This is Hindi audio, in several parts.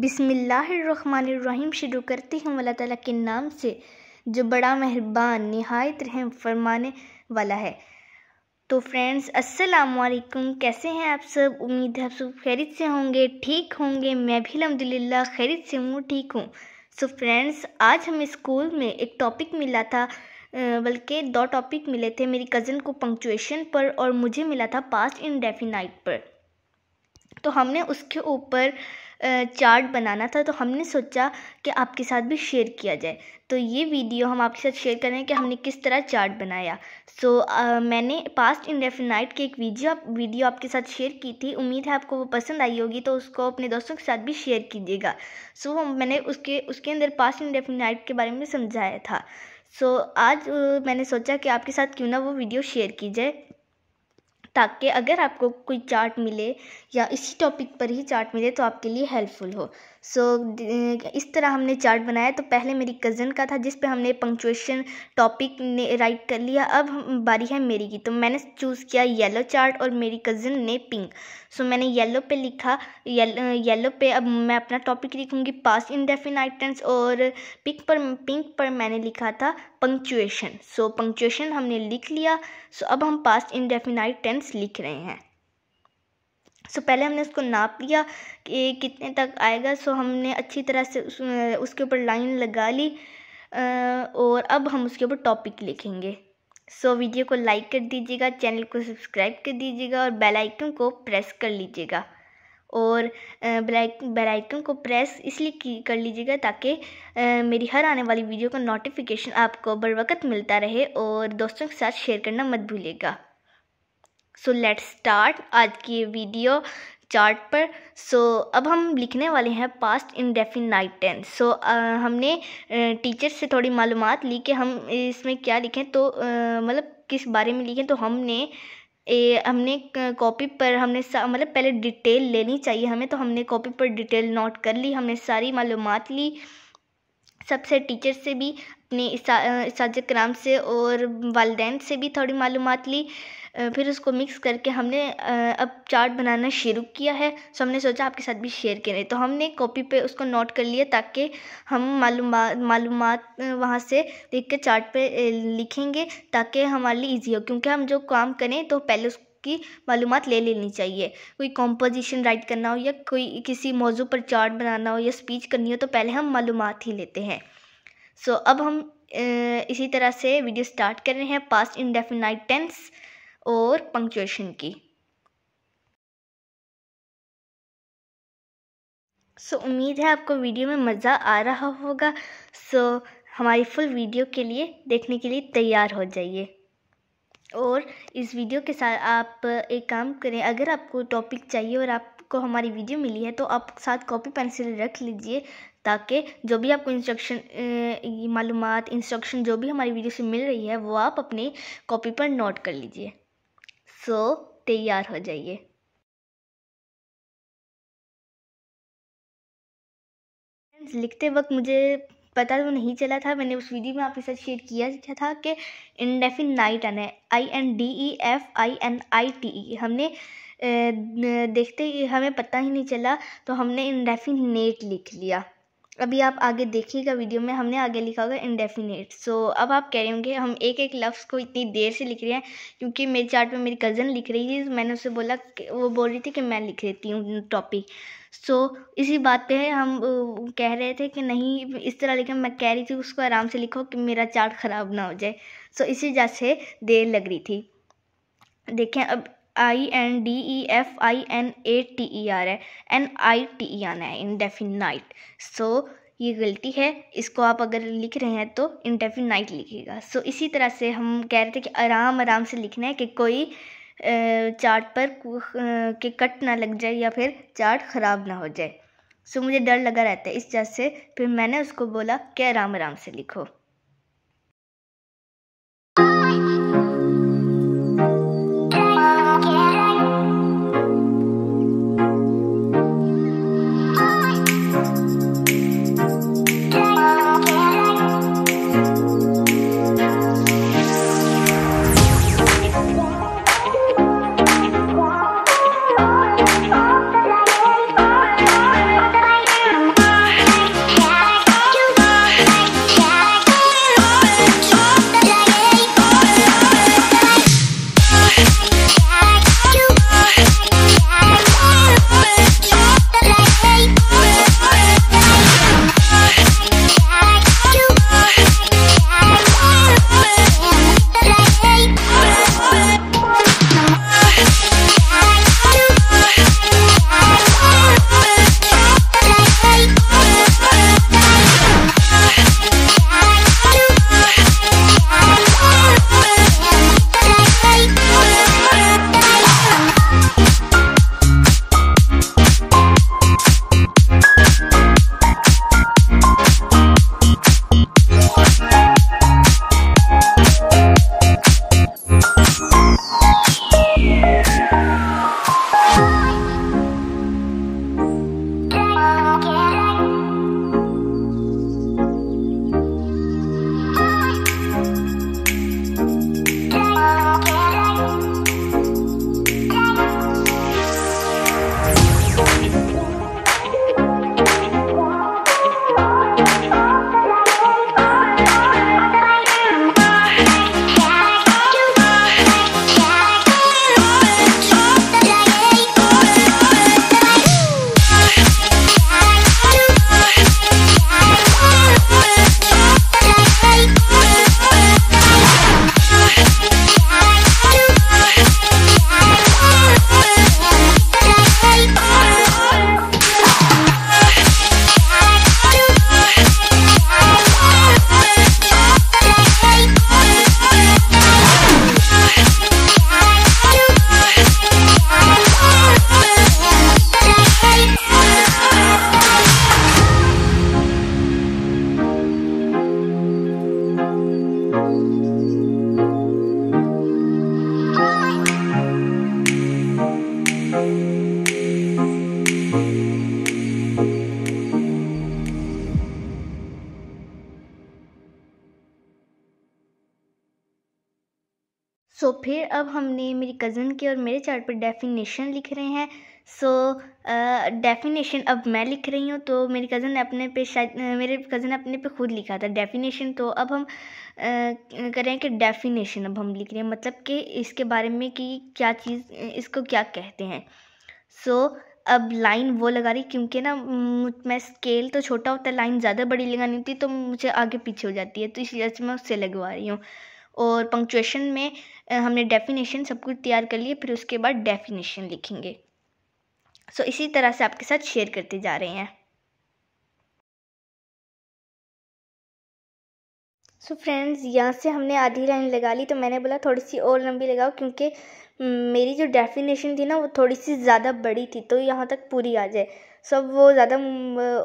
बिसमीम शुरू करती हूँ अल्लाह ताला के नाम से जो बड़ा मेहरबान नहायत रहम फरमाने वाला है तो फ्रेंड्स अस्सलाम वालेकुम कैसे हैं आप सब उम्मीद है आप सब खैरित से होंगे ठीक होंगे मैं भी अलहमदिल्ला खैरित से हूँ ठीक हूँ सो फ्रेंड्स आज हमें स्कूल में एक टॉपिक मिला था बल्कि दो टॉपिक मिले थे मेरी कज़न को पंक्चुएशन पर और मुझे मिला था पास्ट इनडेफिनाइट पर तो हमने उसके ऊपर चार्ट बनाना था तो हमने सोचा कि आपके साथ भी शेयर किया जाए तो ये वीडियो हम आपके साथ शेयर करें कि हमने किस तरह चार्ट बनाया सो so, uh, मैंने पास्ट इंडेफिनाइट की एक वीडियो वीडियो आपके साथ शेयर की थी उम्मीद है आपको वो पसंद आई होगी तो उसको अपने दोस्तों के साथ भी शेयर कीजिएगा सो so, मैंने उसके उसके अंदर पास्ट इंडेफिनाइट के बारे में समझाया था सो so, आज uh, मैंने सोचा कि आपके साथ क्यों ना वो वीडियो शेयर की जाए ताकि अगर आपको कोई चार्ट मिले या इसी टॉपिक पर ही चार्ट मिले तो आपके लिए हेल्पफुल हो सो so, इस तरह हमने चार्ट बनाया तो पहले मेरी कज़न का था जिस पे हमने पंक्चुएशन टॉपिक ने राइट कर लिया अब बारी है मेरी की तो मैंने चूज़ किया येलो चार्ट और मेरी कज़न ने पिंक सो so, मैंने येलो पे लिखा येलो येलो पे अब मैं अपना टॉपिक लिखूँगी पास इनडेफिनाइट टेंस और पिंक पर पिंक पर मैंने लिखा था पंक्चुएशन सो पंक्चुएशन हमने लिख लिया सो so, अब हम पास्ट इनडेफिनाइट टेंस लिख रहे हैं सो पहले हमने उसको नाप लिया कि कितने तक आएगा सो हमने अच्छी तरह से उस, उसके ऊपर लाइन लगा ली और अब हम उसके ऊपर टॉपिक लिखेंगे सो वीडियो को लाइक कर दीजिएगा चैनल को सब्सक्राइब कर दीजिएगा और बेल आइकन को प्रेस कर लीजिएगा और बेल आइकन को प्रेस इसलिए कर लीजिएगा ताकि मेरी हर आने वाली वीडियो का नोटिफिकेशन आपको बर वक्त मिलता रहे और दोस्तों के साथ शेयर करना मत भूलिएगा सो लेट्स स्टार्ट आज की वीडियो चार्ट पर सो so, अब हम लिखने वाले हैं पास्ट इन नाइट टेंस सो हमने टीचर से थोड़ी मालूम ली कि हम इसमें क्या लिखें तो मतलब किस बारे में लिखें तो हमने ए, हमने कॉपी पर हमने मतलब पहले डिटेल लेनी चाहिए हमें तो हमने कॉपी पर डिटेल नोट कर ली हमने सारी मालूम ली सबसे टीचर से भी अपने इसाजत कराम से और वालदेन से भी थोड़ी मालूम ली फिर उसको मिक्स करके हमने अब चार्ट बनाना शुरू किया है सो हमने सोचा आपके साथ भी शेयर करें तो हमने कॉपी पे उसको नोट कर लिया ताकि हम मालूम मालूम वहाँ से देख के चार्ट पे लिखेंगे ताकि हमारे लिए ईजी हो क्योंकि हम जो काम करें तो पहले उस की मालूम ले लेनी चाहिए कोई कॉम्पोजिशन राइट करना हो या कोई किसी मौजू पर चार्ट बनाना हो या स्पीच करनी हो तो पहले हम मालूम ही लेते हैं सो so, अब हम इसी तरह से वीडियो स्टार्ट कर रहे हैं पास्ट इंडेफिनाइट टेंस और पंक्चुएशन की सो so, उम्मीद है आपको वीडियो में मज़ा आ रहा होगा सो so, हमारी फुल वीडियो के लिए देखने के लिए तैयार हो जाइए और इस वीडियो के साथ आप एक काम करें अगर आपको टॉपिक चाहिए और आपको हमारी वीडियो मिली है तो आप साथ कॉपी पेंसिल रख लीजिए ताकि जो भी आपको इंस्ट्रक्शन मालूम इंस्ट्रक्शन जो भी हमारी वीडियो से मिल रही है वो आप अपनी कॉपी पर नोट कर लीजिए सो तैयार हो जाइए लिखते वक्त मुझे पता तो नहीं चला था मैंने उस वीडियो में आपके साथ शेयर किया था कि आना है I N D E F I N I T E हमने देखते हमें पता ही नहीं चला तो हमने नेट लिख लिया अभी आप आगे देखिएगा वीडियो में हमने आगे लिखा होगा इनडेफिनेट सो so, अब आप कह रहे होंगे हम एक एक लफ्ज़ को इतनी देर से लिख रहे हैं क्योंकि मेरे चार्ट में मेरी कज़न लिख रही थी तो मैंने उससे बोला वो बोल रही थी कि मैं लिख देती हूँ टॉपिक सो so, इसी बात पे हम कह रहे थे कि नहीं इस तरह लिखा मैं कह रही थी उसको आराम से लिखो कि मेरा चार्ट ख़राब ना हो जाए सो so, इसी वजह से देर लग रही थी देखें अब I N D E F I N A T E R है एन आई टी ई आना है इनडेफिनाइट सो ये गलती है इसको आप अगर लिख रहे हैं तो इनडेफिनाइट लिखिएगा सो so, इसी तरह से हम कह रहे थे कि आराम आराम से लिखना है कि कोई चार्ट पर के कट ना लग जाए या फिर चार्ट ख़राब ना हो जाए सो so, मुझे डर लगा रहता है इस वजह से फिर मैंने उसको बोला कि आराम आराम से लिखो हमने मेरी कज़न के और मेरे चार्ट पर डेफिनेशन लिख रहे हैं सो डेफिनेशन अब मैं लिख रही हूँ तो मेरी कज़न ने अपने पे शायद मेरे कज़न ने अपने पे खुद लिखा था डेफिनेशन तो अब हम uh, करें कि डेफिनेशन अब हम लिख रहे हैं मतलब कि इसके बारे में कि क्या चीज़ इसको क्या कहते हैं सो so, अब लाइन वो लगा रही क्योंकि ना मैं स्केल तो छोटा होता है लाइन ज़्यादा बड़ी लगानी होती तो मुझे आगे पीछे हो जाती है तो इसलिए मैं उससे लगवा रही हूँ और पंक्चुएशन में हमने डेफिनेशन सब कुछ तैयार कर लिए फिर उसके बाद डेफिनेशन लिखेंगे सो so, इसी तरह से आपके साथ शेयर करते जा रहे हैं सो फ्रेंड्स यहाँ से हमने आधी लाइन लगा ली तो मैंने बोला थोड़ी सी और लंबी लगाओ क्योंकि मेरी जो डेफिनेशन थी ना वो थोड़ी सी ज़्यादा बड़ी थी तो यहाँ तक पूरी आ जाए सब वो ज़्यादा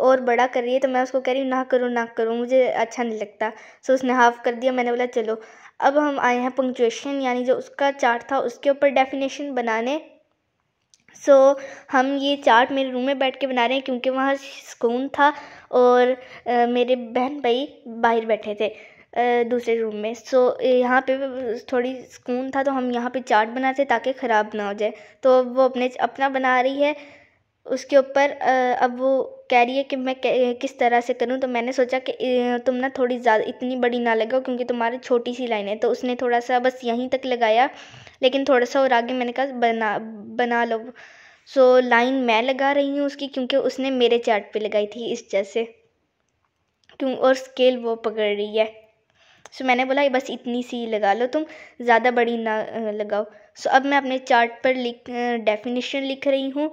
और बड़ा कर रही है तो मैं उसको कह रही हूँ ना करो ना करो मुझे अच्छा नहीं लगता सो उसने हाफ़ कर दिया मैंने बोला चलो अब हम आए हैं पंक्चुएशन यानी जो उसका चार्ट था उसके ऊपर डेफिनेशन बनाने सो so, हम ये चार्ट मेरे रूम में बैठ के बना रहे हैं क्योंकि वहाँ सुकून था और आ, मेरे बहन भाई बाहर बैठे थे आ, दूसरे रूम में सो so, यहाँ पे थोड़ी सुकून था तो हम यहाँ पे चार्ट बनाते ताकि ख़राब ना हो जाए तो वो अपने अपना बना रही है उसके ऊपर अब वो कह रही है कि मैं किस तरह से करूँ तो मैंने सोचा कि तुम ना थोड़ी ज़्यादा इतनी बड़ी ना लगाओ क्योंकि तुम्हारी छोटी सी लाइन है तो उसने थोड़ा सा बस यहीं तक लगाया लेकिन थोड़ा सा और आगे मैंने कहा बना बना लो सो लाइन मैं लगा रही हूँ उसकी क्योंकि उसने मेरे चार्ट पे लगाई थी इस जैसे क्यों और स्केल वो पकड़ रही है सो मैंने बोला बस इतनी सी लगा लो तुम ज़्यादा बड़ी ना लगाओ सो अब मैं अपने चार्ट पर लिख डेफिनेशन लिख रही हूँ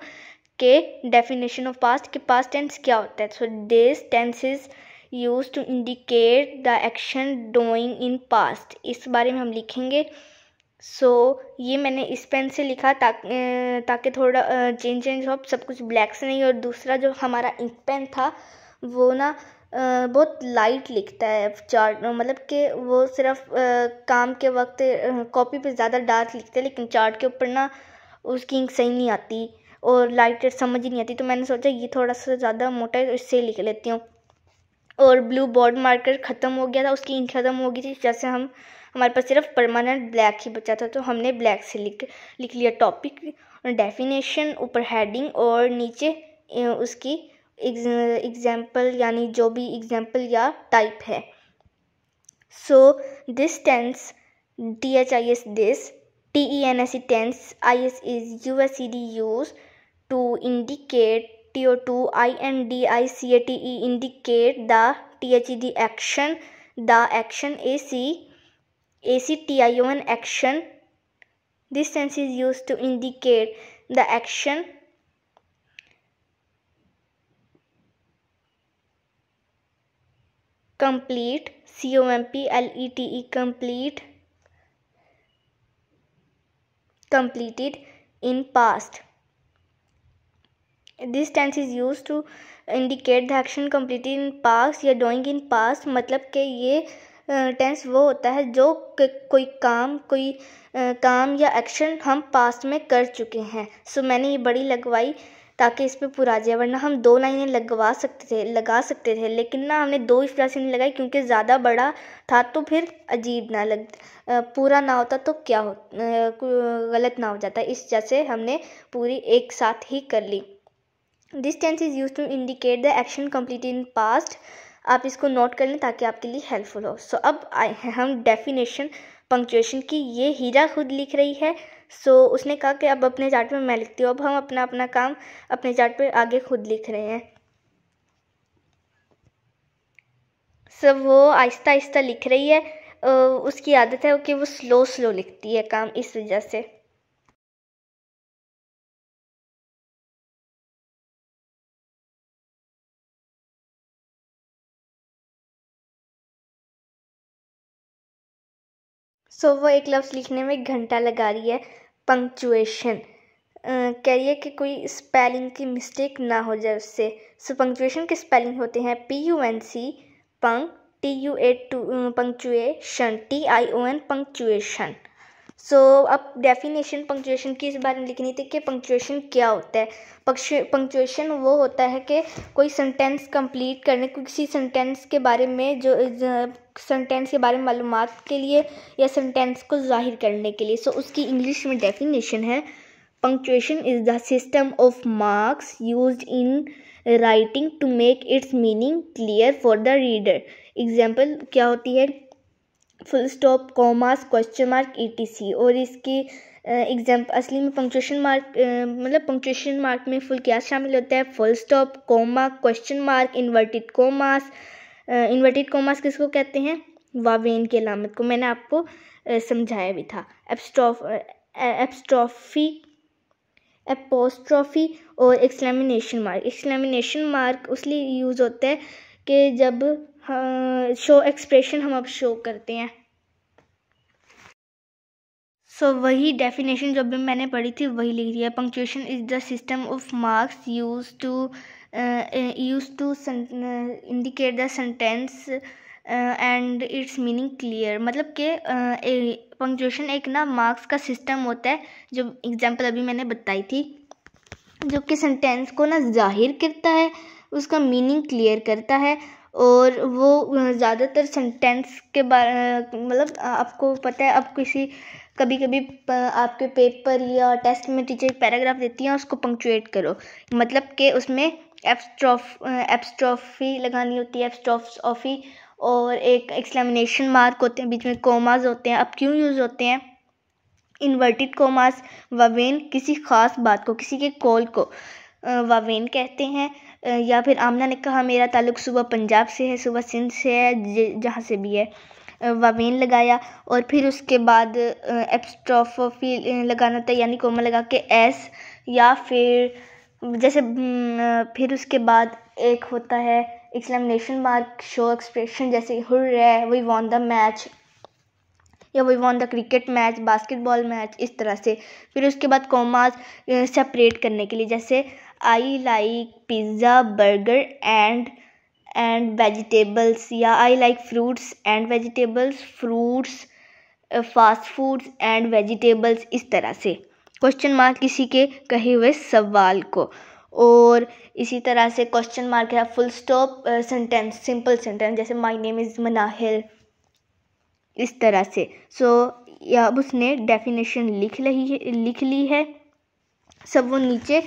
के डेफिनेशन ऑफ पास्ट कि पास्ट टेंस क्या होता है so this tense is use to indicate the action doing in past इस बारे में हम लिखेंगे सो so, ये मैंने इस पेन से लिखा ताकि ताकि थोड़ा चेंज चेंज हो सब कुछ ब्लैक से नहीं और दूसरा जो हमारा इंक पेन था वो ना बहुत लाइट लिखता है चार्ट मतलब कि वो सिर्फ काम के वक्त कॉपी पे ज़्यादा डार्क लिखते हैं लेकिन चार्ट के ऊपर ना उसकी इंक सही नहीं आती और लाइट समझ ही नहीं आती तो मैंने सोचा ये थोड़ा सा ज़्यादा मोटा है तो इससे लिख लेती हूँ और ब्लू बोर्ड मार्कर ख़त्म हो गया था उसकी इंक ख़त्म हो गई थी जैसे हम हमारे पास सिर्फ परमानेंट ब्लैक ही बचा था तो हमने ब्लैक से लिख लिख लिया टॉपिक डेफिनेशन ऊपर हेडिंग और नीचे उसकी एग्जाम्पल यानी जो भी एग्जाम्पल या टाइप है so this tense T H I S this T E N S E tense I S is U S E D use to indicate TO2 INDICATE indicate the THE the action the action AC ACTION action this sense is used to indicate the action complete C-O-M-P-L-E-T-E -E, complete completed in past this tense is use to indicate the action complete in past या डोइंग इन पास मतलब कि ये टेंस वो होता है जो कोई काम कोई काम या एक्शन हम पास्ट में कर चुके हैं सो so, मैंने ये बड़ी लगवाई ताकि इस पर पूरा जाए वरना हम दो लाइनें लगवा सकते थे लगा सकते थे लेकिन ना हमने दो इस तरह से नहीं लगाई क्योंकि ज़्यादा बड़ा था तो फिर अजीब ना लग पूरा ना होता तो क्या हो गलत ना हो जाता इस वजह से हमने पूरी एक साथ ही कर ली this tense is use to indicate the action complete in past आप इसको नोट कर लें ताकि आपके लिए हेल्पफुल हो सो so, अब आए हैं हम डेफिनेशन पंक्चुएशन की ये हीरा खुद लिख रही है सो so, उसने कहा कि अब अपने चार्ट में मैं लिखती हूँ अब हम अपना अपना काम अपने चार्ट पे आगे खुद लिख रहे हैं सब वो आहिस्ता आहिस्ता लिख रही है उसकी आदत है कि वो स्लो स्लो लिखती है काम इस वजह से सो वो एक लफ्ज़ लिखने में एक घंटा लगा रही है पंक्चुएशन कह रही है कि कोई स्पेलिंग की मिस्टेक ना हो जाए उससे सो पंक्चुएशन के स्पेलिंग होते हैं P U N C punc T U A two punctuation T I O N punctuation so so, अब डेफिनेशन पंक्चुएशन की इस बारे में लिखनी थी कि पंक्चुएशन क्या होता है पंक्चुएशन वो होता है कि कोई सेंटेंस कंप्लीट करने किसी सेंटेंस के बारे में जो सेंटेंस के बारे में मालूम के लिए या सेंटेंस को जाहिर करने के लिए सो so, उसकी इंग्लिश में डेफिनेशन है punctuation is the system of marks use in writing to make its meaning clear for the reader example क्या होती है full stop commas question mark ETC और इसकी एग्जाम असली में पंक्चुएशन मार्क मतलब पंक्चुएशन मार्क में फुल क्या शामिल होता है full stop comma question mark inverted commas inverted commas किसको कहते हैं वावेन की अलामत को मैंने आपको समझाया भी था एब्स्टॉफ एप्स्ट्रॉफी एपोस्ट्रॉफी और एक्सलेमिनेशन मार्क एक्सलेमिनेशन मार्क उसलिए यूज़ होता है कि जब शो हाँ, एक्सप्रेशन हम अब शो करते हैं सो so, वही डेफिनेशन जो भी मैंने पढ़ी थी वही लिख दिया punctuation is the system of marks use to use to indicate the sentence and its meaning clear मतलब कि पंक्चुएशन uh, एक ना मार्क्स का सिस्टम होता है जो एग्जांपल अभी मैंने बताई थी जो कि सेंटेंस को ना जाहिर करता है उसका मीनिंग क्लियर करता है और वो ज़्यादातर सेंटेंस के मतलब आपको पता है अब किसी कभी कभी आपके पेपर या टेस्ट में टीचर पैराग्राफ देती हैं उसको पंक्चुएट करो मतलब कि उसमें एब्स्ट्रॉफ एब्स्ट्रॉफी लगानी होती है ऑफी और एक एक्सलेमिनेशन मार्क होते हैं बीच में कोमाज होते हैं अब क्यों यूज़ होते हैं इन्वर्टेड कोमास वेन किसी ख़ास बात को किसी के कॉल को वावेन कहते हैं या फिर आमना ने कहा मेरा ताल्लुक सुबह पंजाब से है सुबह सिंध से है जहाँ से भी है वावेन लगाया और फिर उसके बाद एप्सट्रॉफी लगाना था यानी कोमा लगा के एस या फिर जैसे फिर उसके बाद एक होता है एक्सलेमिनेशन मार्क शो एक्सप्रेशन जैसे hurray we won the match या we won the cricket match basketball match इस तरह से फिर उसके बाद कॉमास सेपरेट करने के लिए जैसे I like pizza burger and and vegetables या I like fruits and vegetables fruits fast foods and vegetables इस तरह से क्वेश्चन मार्क किसी के कहे हुए सवाल को और इसी तरह से क्वेश्चन मार्क है full stop sentence simple sentence जैसे माय नेम इज़ मनाहिल इस तरह से सो so, या अब उसने डेफिनेशन लिख रही है लिख ली है सब वो नीचे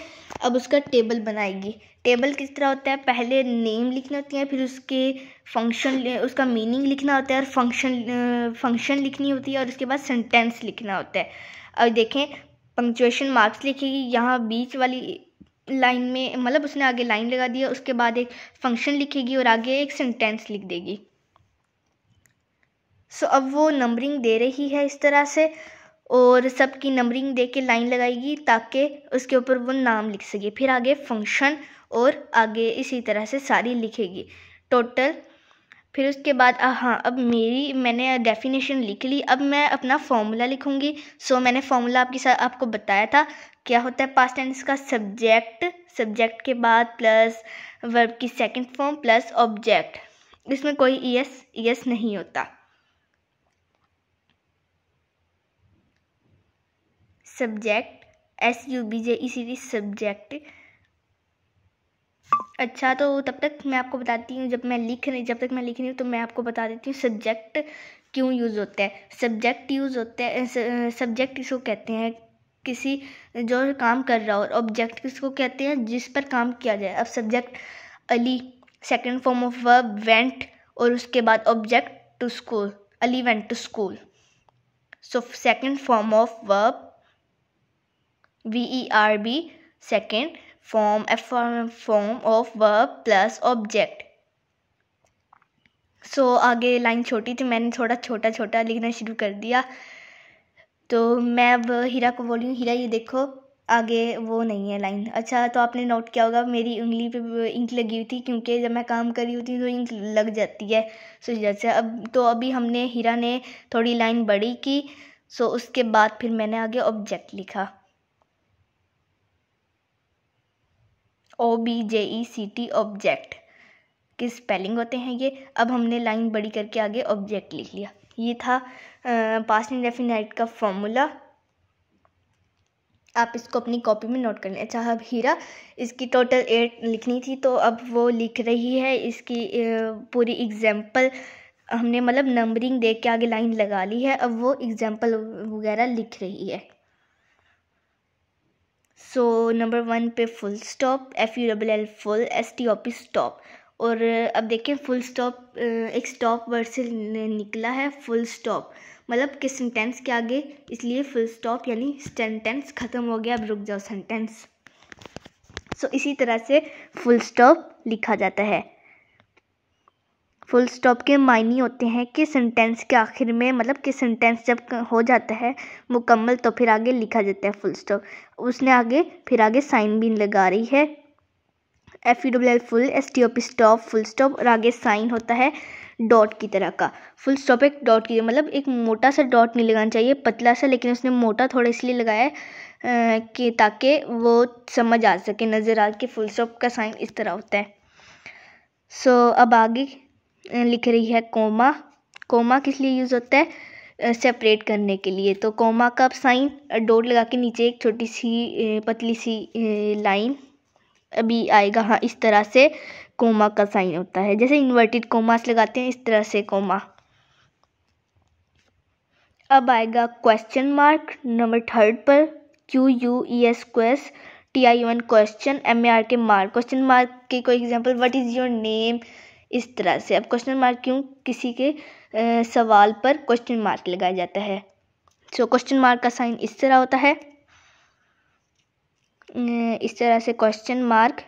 अब उसका टेबल बनाएगी टेबल किस तरह होता है पहले नेम लिखना होती है फिर उसके फंक्शन उसका मीनिंग लिखना होता है और फंक्शन फंक्शन लिखनी होती है और उसके बाद सेंटेंस लिखना होता है अब देखें पंक्चुएशन मार्क्स लिखेगी यहाँ बीच वाली लाइन में मतलब उसने आगे लाइन लगा दिया उसके बाद एक फंक्शन लिखेगी और आगे एक सेंटेंस लिख देगी सो so, अब वो नंबरिंग दे रही है इस तरह से और सबकी नंबरिंग दे के लाइन लगाएगी ताकि उसके ऊपर वो नाम लिख सके फिर आगे फंक्शन और आगे इसी तरह से सारी लिखेगी टोटल फिर उसके बाद हाँ अब मेरी मैंने डेफिनेशन लिख ली अब मैं अपना फॉर्मूला लिखूँगी सो मैंने फॉर्मूला आपके साथ आपको बताया था क्या होता है पास्ट टेंस का सब्जेक्ट सब्जेक्ट के बाद प्लस वर्ब की सेकंड फॉर्म प्लस ऑब्जेक्ट इसमें कोई ई एस ई एस नहीं होता subject S U B J E C T subject अच्छा तो तब तक मैं आपको बताती हूँ जब मैं लिख रही जब तक मैं लिख रही हूँ तो मैं आपको बता देती हूँ सब्जेक्ट क्यों यूज़ होता है सब्जेक्ट यूज़ होता है सब्जेक्ट इसको कहते हैं किसी जो काम कर रहा हो और ऑब्जेक्ट किसको कहते हैं जिस पर काम किया जाए अब subject Ali second form of verb went और उसके बाद object to school Ali went to school so second form of verb verb second form a form of verb plus object so so, आगे लाइन छोटी थी मैंने थोड़ा छोटा छोटा लिखना शुरू कर दिया तो मैं अब हीरा को बोली हूँ हीरा ये देखो आगे वो नहीं है लाइन अच्छा तो आपने नोट किया होगा मेरी उंगली पे इंक लगी हुई थी क्योंकि जब मैं काम कर रही होती हूँ तो इंक लग जाती है सो जैसे अब तो अभी हमने हीरा ने थोड़ी लाइन बड़ी की सो उसके बाद फिर मैंने आगे ऑब्जेक्ट लिखा O B J E C T object के स्पेलिंग होते हैं ये अब हमने लाइन बड़ी करके आगे ऑब्जेक्ट लिख लिया ये था पास्ट इंडेफिनाइट का फॉर्मूला आप इसको अपनी कॉपी में नोट कर लें अच्छा अब हीरा इसकी टोटल एट लिखनी थी तो अब वो लिख रही है इसकी पूरी एग्जाम्पल हमने मतलब नंबरिंग देख के आगे लाइन लगा ली है अब वो एग्जाम्पल वगैरह लिख रही है सो नंबर वन पे full stop F U double L full S T O P stop और अब देखिए फुल स्टॉप एक स्टॉप वर्ड से निकला है फुल स्टॉप मतलब कि सेंटेंस के आगे इसलिए फुल स्टॉप यानी सेंटेंस ख़त्म हो गया अब रुक जाओ सेंटेंस सो so, इसी तरह से फुल स्टॉप लिखा जाता है फुल स्टॉप के मायने होते हैं कि सेंटेंस के आखिर में मतलब कि सेंटेंस जब हो जाता है मुकम्मल तो फिर आगे लिखा जाता है फुल स्टॉप उसने आगे फिर आगे साइन भी लगा रही है F E W L full S T O P stop full stop और आगे साइन होता है डॉट की तरह का फुल स्टॉप एक डॉट की मतलब एक मोटा सा डॉट नहीं लगाना चाहिए पतला सा लेकिन उसने मोटा थोड़ा इसलिए लगाया है कि ताकि वो समझ आ सके नज़र आ कि फुल स्टॉप का साइन इस तरह होता है सो so, अब आगे लिख रही है कोमा कोमा किस लिए यूज़ होता है सेपरेट करने के लिए तो कोमा का साइन डोट लगा के नीचे एक छोटी सी पतली सी लाइन अभी आएगा हाँ इस तरह से कोमा का साइन होता है जैसे इन्वर्टेड कोमास लगाते हैं इस तरह से कोमा अब आएगा क्वेश्चन मार्क नंबर थर्ड पर Q U E S quest T I one question M A R K mark question mark के कोई example what is your name इस तरह से अब क्वेश्चन मार्क क्यों किसी के आ, सवाल पर क्वेश्चन मार्क लगाया जाता है सो क्वेश्चन मार्क का साइन इस तरह होता है इस तरह से क्वेश्चन मार्क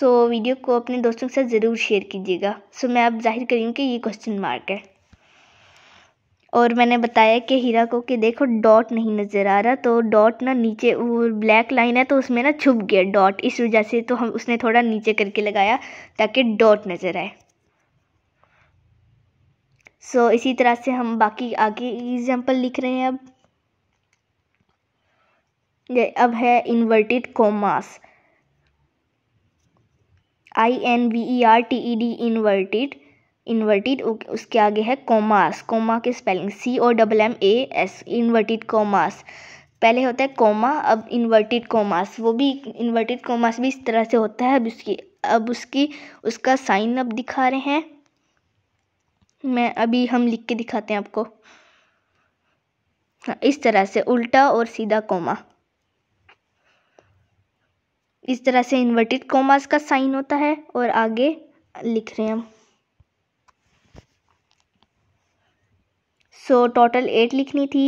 सो वीडियो को अपने दोस्तों के साथ ज़रूर शेयर कीजिएगा सो मैं आप जाहिर करी हूँ कि ये क्वेश्चन मार्क है और मैंने बताया कि हीरा को कि देखो डॉट नहीं नज़र आ रहा तो डॉट ना नीचे वो ब्लैक लाइन है तो उसमें ना छुप गया डॉट इस वजह से तो हम उसने थोड़ा नीचे करके लगाया ताकि डॉट नज़र आए सो so, इसी तरह से हम बाकी आगे एग्जाम्पल लिख रहे हैं अब ये अब है inverted commas I N V E R T E D inverted inverted उसके आगे है कॉमास कॉमा की spelling C O double M A S inverted commas पहले होता है कॉमा अब इन्वर्टिड कॉमास वो भी इन्वर्टिड कॉमास भी इस तरह से होता है अब उसकी अब उसकी उसका साइन अब दिखा रहे हैं मैं अभी हम लिख के दिखाते हैं आपको हाँ, इस तरह से उल्टा और सीधा कोमा इस तरह से इन्वर्टिड कोमास का साइन होता है और आगे लिख रहे हैं हम सो टोटल एट लिखनी थी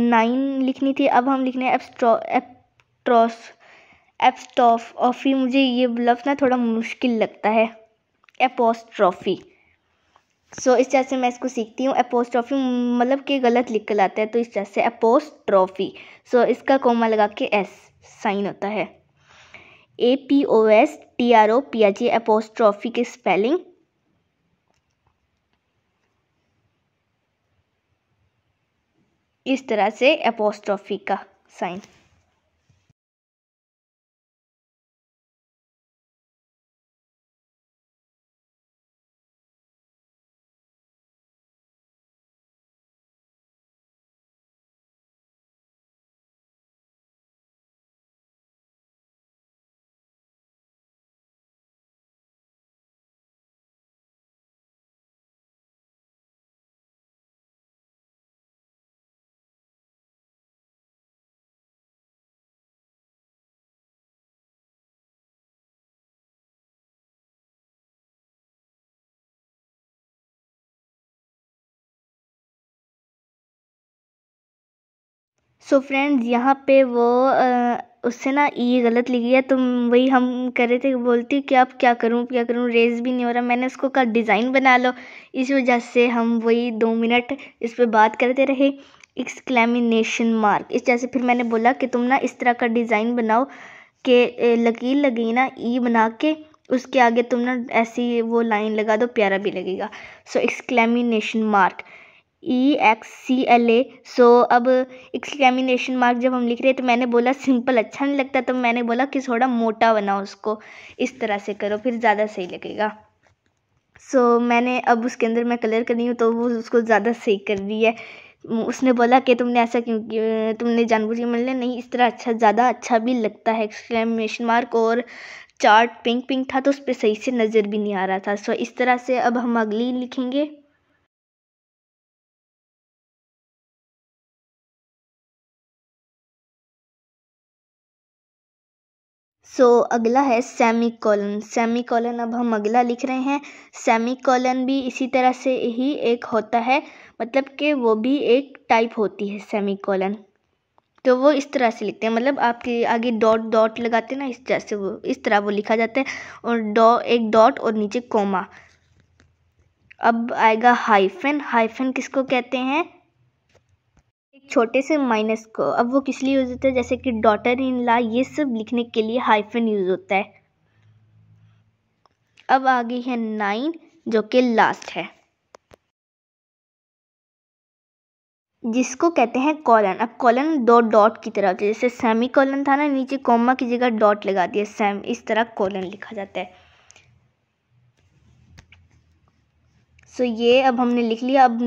नाइन लिखनी थी अब हम लिखने एप्ट्रॉस ऑफी मुझे ये लफ्ज़ ना थोड़ा मुश्किल लगता है एपोस्ट्रॉफी सो so, इस तरह से मैं इसको सीखती हूँ एपोस्ट्रॉफी मतलब कि गलत लिख कर आता है तो इस तरह से एपोस्ट्रॉफी सो so, इसका कोमा लगा के एस साइन होता है A P O S T R O P R G apostrophe की स्पेलिंग इस तरह से एपोस्ट्रॉफी का साइन सो फ्रेंड्स यहाँ पे वो आ, उससे ना ई e गलत लिखी है तो वही हम कर रहे थे बोलती कि अब क्या करूँ क्या करूँ रेस भी नहीं हो रहा मैंने उसको कहा डिज़ाइन बना लो इस वजह से हम वही दो मिनट इस पर बात करते रहे एक्सक्लेमिनेशन मार्क इस जैसे फिर मैंने बोला कि तुम ना इस तरह का डिज़ाइन बनाओ कि लकीर लगी ना ई e बना के उसके आगे तुम ना ऐसी वो लाइन लगा दो प्यारा भी लगेगा so exclamation mark E X C L A so अब एक्सक्लेमिनेशन मार्क जब हम लिख रहे तो मैंने बोला सिंपल अच्छा नहीं लगता तो मैंने बोला कि थोड़ा मोटा बनाओ उसको इस तरह से करो फिर ज़्यादा सही लगेगा सो so, मैंने अब उसके अंदर मैं कलर करनी हूँ तो वो उसको ज़्यादा सही कर रही है उसने बोला कि तुमने ऐसा क्यों तुमने जानबूझ मान लिया नहीं इस तरह अच्छा ज़्यादा अच्छा भी लगता है एक्सक्लेमेशन मार्क और चार्ट पिंक पिंक था तो उस पर सही से नज़र भी नहीं आ रहा था सो so, इस तरह से अब हम अगली लिखेंगे सो so, अगला है सेमी कॉलन सेमी कॉलन अब हम अगला लिख रहे हैं सेमी कॉलन भी इसी तरह से ही एक होता है मतलब कि वो भी एक टाइप होती है सेमी कॉलन तो वो इस तरह से लिखते हैं मतलब आपके आगे डॉट डॉट लगाते हैं ना इस तरह से वो इस तरह वो लिखा जाता है और डॉ एक डॉट और नीचे कोमा अब आएगा हाइफन हाइफन किसको कहते हैं छोटे से माइनस को अब वो किस लिए यूज़ होता है जैसे कि डॉटर इन ला ये सब लिखने के लिए हाइफन यूज़ होता है अब आ गई है नाइन जो कि लास्ट है जिसको कहते हैं कॉलन अब कॉलन दो डॉट की तरह होती है जैसे सेमी कॉलन था ना नीचे कॉमा की जगह डॉट लगा दिया सेम इस तरह कॉलन लिखा जाता है सो ये अब हमने लिख लिया अब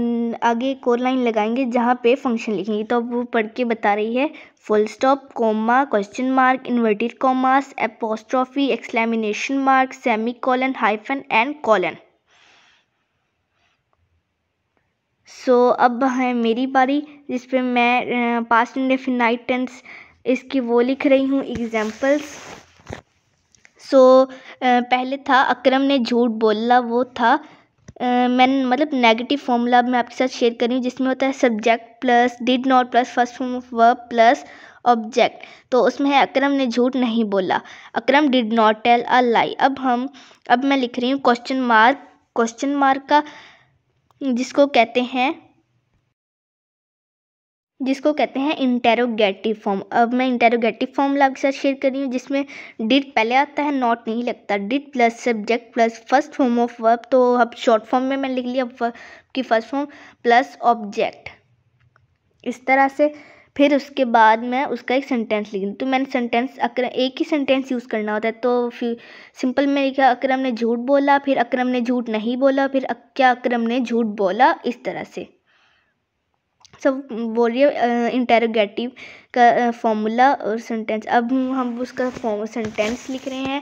आगे एक और लाइन लगाएंगे जहाँ पे फंक्शन लिखेंगे तो अब वो पढ़ के बता रही है full stop comma question mark inverted commas apostrophe exclamation mark semicolon hyphen and colon so अब है मेरी बारी जिस पे मैं पास्ट इंडेफिनाइट टेंस इसकी वो लिख रही हूँ एग्जाम्पल्स सो so, पहले था अक्रम ने झूठ बोला वो था मैं मतलब नेगेटिव फॉर्मूला मैं आपके साथ शेयर करी जिसमें होता है subject plus did not plus first form of verb plus object तो उसमें है अक्रम ने झूठ नहीं बोला Akram did not tell a lie अब हम अब मैं लिख रही हूँ क्वेश्चन मार्क क्वेश्चन मार्क का जिसको कहते हैं जिसको कहते हैं इंटेरोगेटिव फॉर्म अब मैं इंटेरोगेटिव ला आपके साथ शेयर कर रही हूँ जिसमें डिट पहले आता है नॉट नहीं लगता did plus subject plus first form of verb तो अब शॉर्ट फॉर्म में मैंने लिख लिया वर्ब की फर्स्ट फॉर्म प्लस ऑब्जेक्ट इस तरह से फिर उसके बाद मैं उसका एक सेंटेंस लिख तो मैंने सेंटेंस अक्रम एक ही सेंटेंस यूज़ करना होता है तो फिर सिंपल में लिखा अक्रम ने झूठ बोला फिर अक्रम ने झूठ नहीं बोला फिर क्या अक्रम ने झूठ बोला इस तरह से सब बोलिए इंटेरोगेटिव का फॉर्मूला और सेंटेंस अब हम उसका सेंटेंस लिख रहे हैं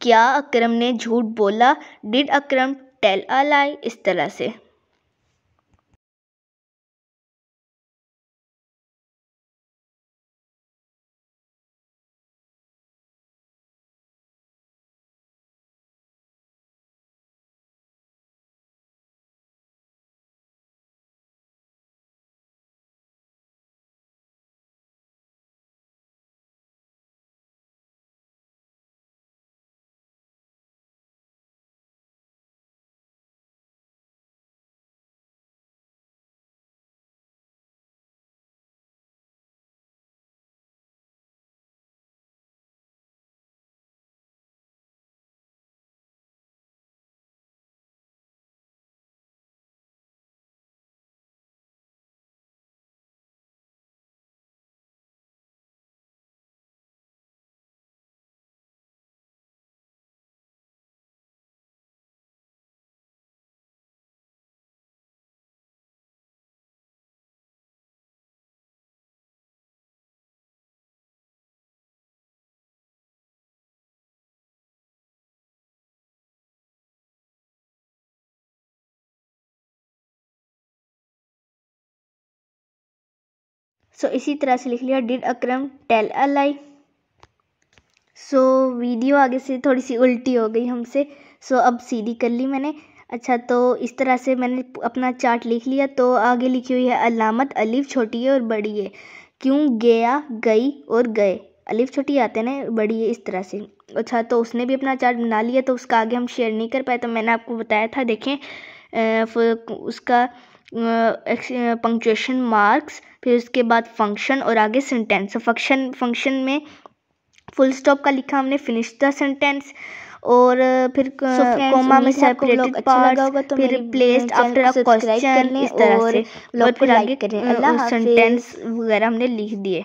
क्या अक्रम ने झूठ बोला डिड अक्रम टेल अ लाई इस तरह से सो so, इसी तरह से लिख लिया did Akram tell a lie so video आगे से थोड़ी सी उल्टी हो गई हमसे सो so, अब सीधी कर ली मैंने अच्छा तो इस तरह से मैंने अपना चार्ट लिख लिया तो आगे लिखी हुई है अलामत अलिफ छोटी है और बड़ी है क्यों गया गई और गए अलिफ छोटी आते ना बड़ी है इस तरह से अच्छा तो उसने भी अपना चार्ट बना लिया तो उसका आगे हम शेयर नहीं कर पाए तो मैंने आपको बताया था देखें उसका पंक्चुएशन मार्क्स फिर उसके बाद फंक्शन और आगे सेंटेंस फंक्शन फंक्शन में फुल स्टॉप का लिखा हमने फिनिश द सेंटेंस और फिर कोमा में सेपरेटेड पार्ट्स अच्छा तो फिर प्लेस्ड आफ्टर अ क्वेश्चन इस तरह से और फिर आगे करें अल्लाह सेंटेंस वगैरह हमने लिख दिए